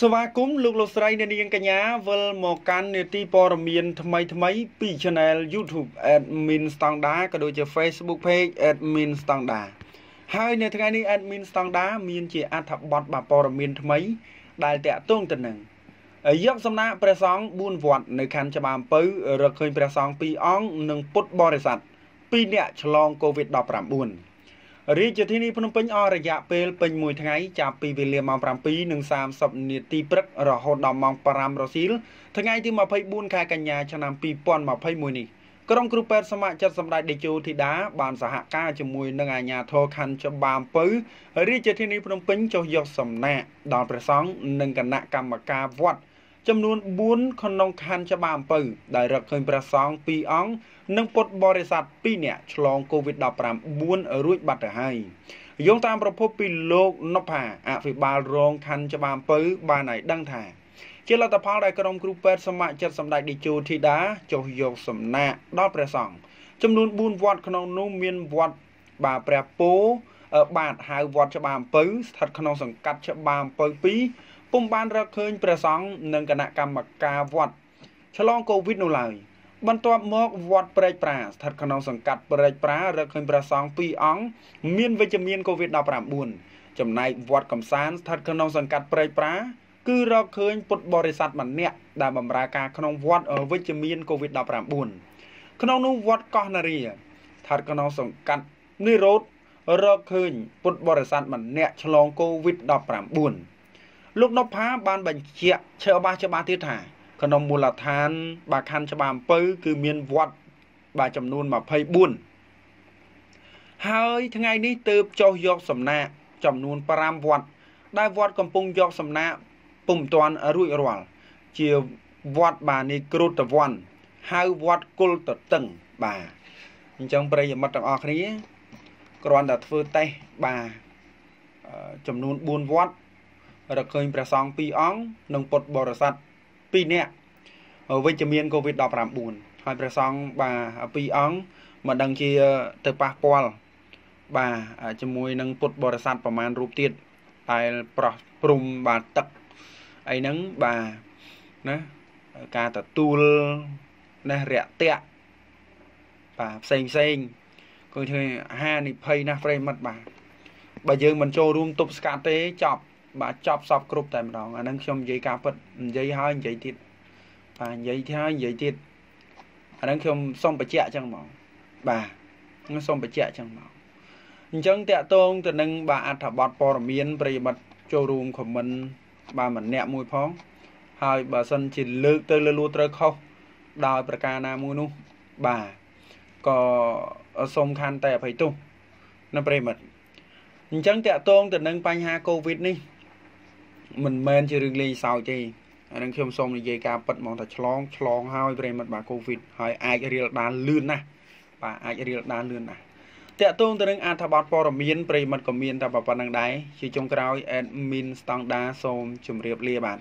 ស្វាគមន៍លោកលោកស្រីអ្នកនាងកញ្ញាវិលមកកាន់នេតិព័រមានថ្មីថ្មី ពី Channel YouTube Admin Standard ក៏ដូចជា Facebook Page Admin Standard ហើយ នៅថ្ងៃនេះ Admin Standard មានជាអត្ថបទបព័រមានថ្មី ដែលតាក់ទងទៅនឹងយកសំណាកព្រះសង្ឃ4វត្ត នៅខណ្ឌច្បារអំពៅរកឃើញព្រះសង្ឃ2អង្គនិងពុទ្ធបរិស័ទ2នាក់ឆ្លង COVID-19 រាជធានីភ្នំពេញអស់រយៈពេលពេញមួយថ្ងៃចាប់ពីវេលាម៉ោង7:30នាទីព្រឹក រហូតដល់ម៉ោង5រសៀលថ្ងៃទី24ខែកញ្ញាឆ្នាំ2021នេះក្រុមគ្រូពេទ្យសមាជិកសម្ដេចតេជោធីតាបានសហការជាមួយនឹងអាជ្ញាធរខណ្ឌច្បារអំពៅរាជធានីភ្នំពេញចុះយកសំណាក់ដល់ព្រះសង្ឃនិងគណៈកម្មការវត្តចំនួន4ក្នុងខណ្ឌច្បារអំពៅដែលរកឃើញព្រះសង្ឃ2អង្គនិងពុទ្ធបរិស័ទ2នាក់ឆ្លង COVID-19 រួចបាត់ទៅហើយយោងតាមប្រភពពីលោកណុផាអភិបាលរងខណ្ឌច្បារអំពៅបានឲ្យដឹងថា ជាលទ្ធផលដែលក្រុមគ្រូពេទ្យសមាជិកសម្ដេចតេជោធីតាចុះយកសំណាក់ដល់ព្រះសង្ឃចំនួន4វត្តក្នុងនោះមានវត្តបាព្រះពោបាទហៅវត្តច្បារអំពៅស្ថិតក្នុងសង្កាត់ច្បារអំពៅ2ពុំបានរកឃើញព្រះសង្ឃនិងគណៈកម្មការវត្តឆ្លងកូវីដនោះឡើយបន្ទាប់មកវត្តព្រែកប្រាស្ថិតក្នុងសង្កាត់ព្រែកប្រារកឃើញព្រះសង្ឃ2អង្គមានវិជ្ជមានកូវីដ19ចំណែកវត្តកំសាន្តស្ថិតក្នុងសង្កាត់ព្រែកប្រាគឺរកឃើញ ពុទ្ធបរិស័ទម្នាក់ដែលបម្រើការក្នុងវត្តវិជ្ជមានកូវីដ19ក្នុងនោះវត្តកោះនារីស្ថិតក្នុងសង្កាត់និរោធរកឃើញពុទ្ធបរិស័ទម្នាក់ឆ្លងកូវីដ19លោកនផាបានបញ្ជាក់ច្បាស់ច្បាស់ទៀតថាក្នុងមូលដ្ឋានបាខណ្ឌច្បារអំពៅគឺមានវត្តបាទចំនួន24ហើយថ្ងៃនេះទៅចុះយកសំណាកចំនួន5វត្តដែលវត្ត កំពុងយកសំណាកពុំតាន់រួចរាល់ជាវត្តបាទនៃគ្រូតវ័នហៅវត្តគុលតតឹងបាទអញ្ចឹងប្រិយមិត្តទាំងអស់គ្នាគ្រាន់តែធ្វើតេស្តបាទចំនួន4វត្តរកឃើញព្រះសង្ឃ2អង្គនិងពុទ្ធបរិស័ទ2នាក់វិជ្ជមានកូវីដ19ហើយព្រះសង្ឃបាទ2អង្គមិនដឹងជាទៅប៉ះពាល់បាទជាមួយនឹងពុទ្ធបរិស័ទប្រមាណរូបទៀតតែប្រោះព្រំបាទទឹកអីហ្នឹងបាទណាការទទួលណារយៈតៈបាទផ្សេងផ្សេងគាត់ធ្វើហានិភ័យណាស់ប្រិមិត្តបាទបើយើងមិនចូលរួមទប់ស្កាត់ទេចប់បាទចប់សពគ្រប់តែម្ដងអាហ្នឹងខ្ញុំនិយាយការពិតនិយាយហើយនិយាយទៀតបាទនិយាយហើយនិយាយទៀតអាហ្នឹងខ្ញុំសុំបញ្ជាក់អញ្ចឹងហ្មងបាទខ្ញុំសូមបញ្ជាក់អញ្ចឹងមកអញ្ចឹងតកតងទៅនឹងបាទអត្ថបទព័ត៌មានប្រិយមិត្តចូលរួមខមមិន បាទម្នាក់មួយផង ហើយបើសិនជាលើកទៅលើលួត្រូវខុសដោយ ប្រការណាមួយនោះបាទក៏សូមខានតែអភ័យទោសនៅប្រិយមិត្តអញ្ចឹងតកតងទៅនឹងបញ្ហាកូវីដនេះមិនមែនជារឿងលេងសើចទេអានឹងខ្ញុំសូមនិយាយការប៉ັດហ្មងថាឆ្លងឆ្លងហើយប្រិមិត្តបាទ Covid ហើយអាចរៀលដានលឿនណាស់បាទអាចរៀលដានលឿនណាស់តកតងទៅនឹងអត្ថបទព័ត៌មានប្រិមិត្តក៏មានតែប៉ុណ្្នឹងដែរជាចុងក្រោយ admin ស្តង់ដាសូមជម្រាបលាបាទ